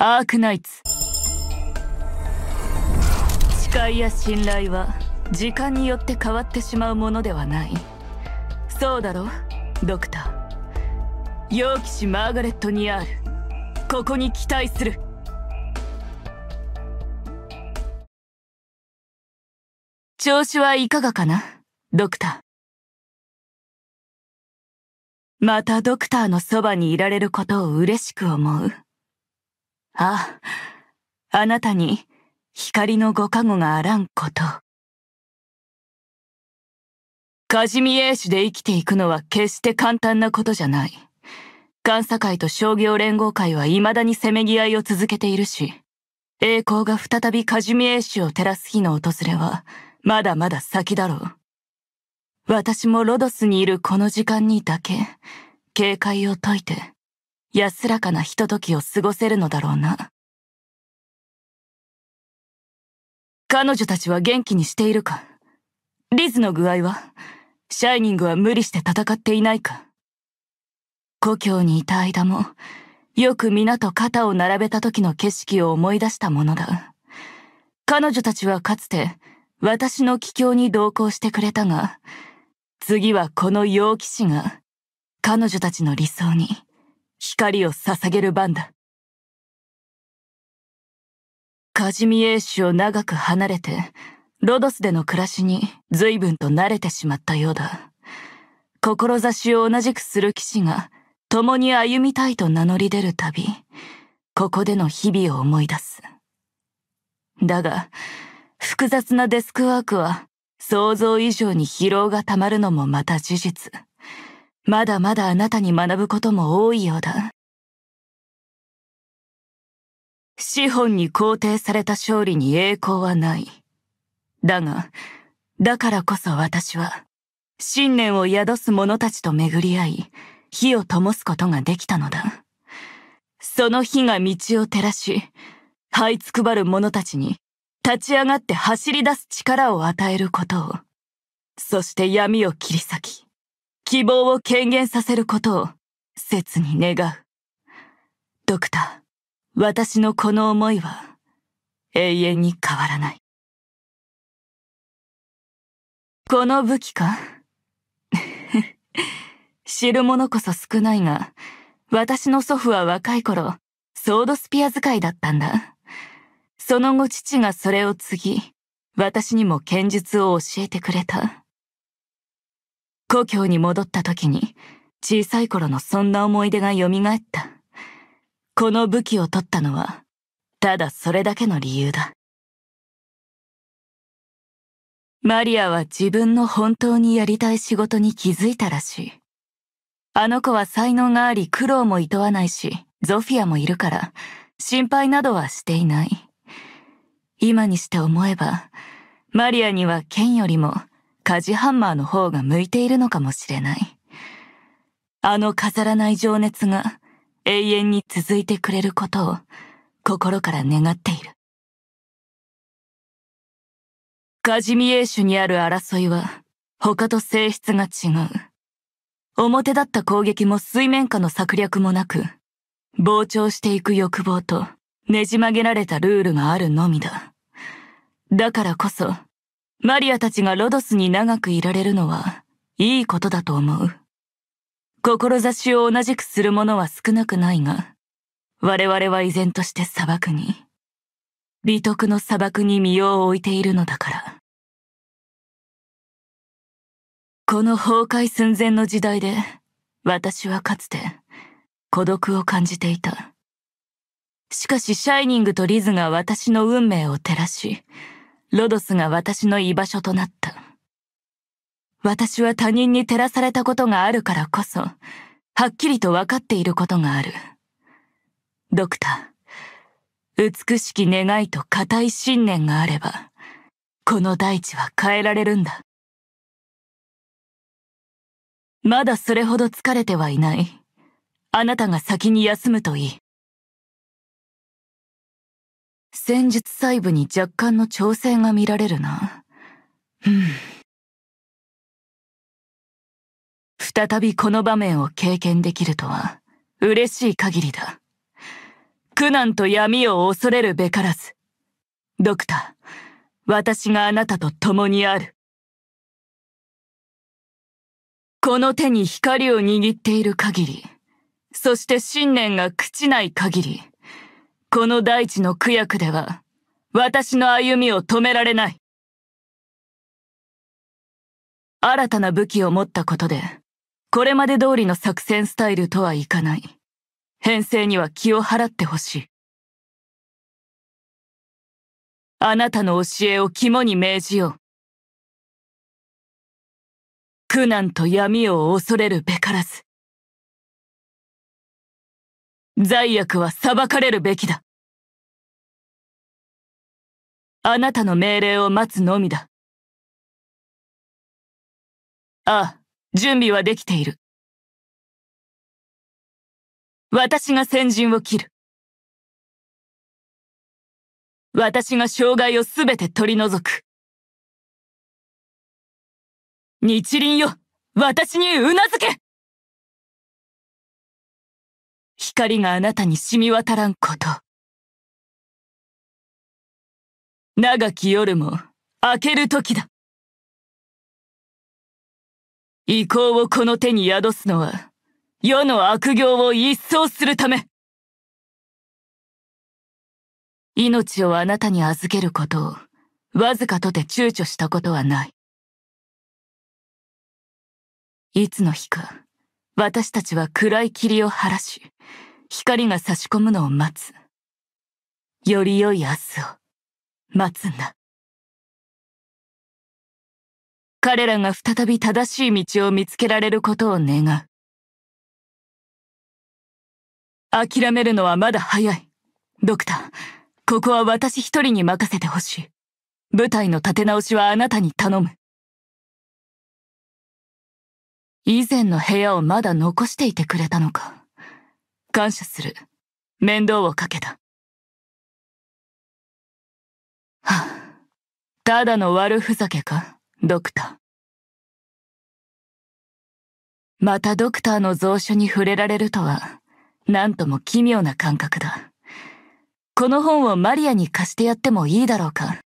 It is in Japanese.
アークナイツ誓いや信頼は時間によって変わってしまうものではないそうだろドクター楊騎士マーガレット・ニアールここに期待する調子はいかがかなドクターまたドクターのそばにいられることを嬉しく思う。あ、あなたに光のご加護があらんこと。カジミエーシュで生きていくのは決して簡単なことじゃない。監査会と商業連合会は未だにせめぎ合いを続けているし、栄光が再びカジミエーシュを照らす日の訪れは、まだまだ先だろう。私もロドスにいるこの時間にだけ、警戒を解いて、安らかなひとときを過ごせるのだろうな。彼女たちは元気にしているかリズの具合はシャイニングは無理して戦っていないか故郷にいた間も、よく皆と肩を並べた時の景色を思い出したものだ。彼女たちはかつて、私の帰郷に同行してくれたが、次はこの陽騎士が、彼女たちの理想に、光を捧げる番だ。カジミエーシュを長く離れて、ロドスでの暮らしに随分と慣れてしまったようだ。志を同じくする騎士が、共に歩みたいと名乗り出るたび、ここでの日々を思い出す。だが、複雑なデスクワークは想像以上に疲労がたまるのもまた事実。まだまだあなたに学ぶことも多いようだ。資本に肯定された勝利に栄光はない。だが、だからこそ私は、信念を宿す者たちと巡り合い、火を灯すことができたのだ。その火が道を照らし、這いつくばる者たちに、立ち上がって走り出す力を与えることを、そして闇を切り裂き、希望を権限させることを切に願う。ドクター、私のこの思いは永遠に変わらない。この武器か 知る者こそ少ないが、私の祖父は若い頃、ソードスピア使いだったんだ。その後父がそれを継ぎ、私にも剣術を教えてくれた。故郷に戻った時に小さい頃のそんな思い出が蘇った。この武器を取ったのは、ただそれだけの理由だ。マリアは自分の本当にやりたい仕事に気づいたらしい。あの子は才能があり苦労も厭わないし、ゾフィアもいるから、心配などはしていない。今にして思えば、マリアには剣よりもカジハンマーの方が向いているのかもしれない。あの飾らない情熱が永遠に続いてくれることを心から願っている。カジミエーシュにある争いは他と性質が違う。表立った攻撃も水面下の策略もなく、膨張していく欲望とねじ曲げられたルールがあるのみだ。だからこそ、マリアたちがロドスに長くいられるのは、いいことだと思う。志を同じくする者は少なくないが、我々は依然として砂漠に、美徳の砂漠に身を置いているのだから。この崩壊寸前の時代で、私はかつて孤独を感じていた。しかし、シャイニングとリズが私の運命を照らし、ロドスが私の居場所となった。私は他人に照らされたことがあるからこそ、はっきりと分かっていることがある。ドクター、美しき願いと固い信念があれば、この大地は変えられるんだ。まだそれほど疲れてはいない。あなたが先に休むといい。戦術細部に若干の調整が見られるな。うん。再びこの場面を経験できるとは、嬉しい限りだ。苦難と闇を恐れるべからず。ドクター、私があなたと共にある。この手に光を握っている限り、そして信念が朽ちない限り、この大地の区役では、私の歩みを止められない。新たな武器を持ったことで、これまで通りの作戦スタイルとはいかない。編成には気を払ってほしい。あなたの教えを肝に銘じよう。苦難と闇を恐れるべからず。罪悪は裁かれるべきだ。あなたの命令を待つのみだ。ああ、準備はできている。私が先陣を切る。私が障害をすべて取り除く。日輪よ、私にうなずけ光があなたに染み渡らんこと。長き夜も明ける時だ。意向をこの手に宿すのは、世の悪行を一掃するため。命をあなたに預けることを、わずかとて躊躇したことはない。いつの日か、私たちは暗い霧を晴らし、光が差し込むのを待つ。より良い明日を待つんだ。彼らが再び正しい道を見つけられることを願う。諦めるのはまだ早い。ドクター、ここは私一人に任せてほしい。舞台の立て直しはあなたに頼む。以前の部屋をまだ残していてくれたのか。感謝する。面倒をかけた。はあ、ただの悪ふざけか、ドクター。またドクターの蔵書に触れられるとは、なんとも奇妙な感覚だ。この本をマリアに貸してやってもいいだろうか。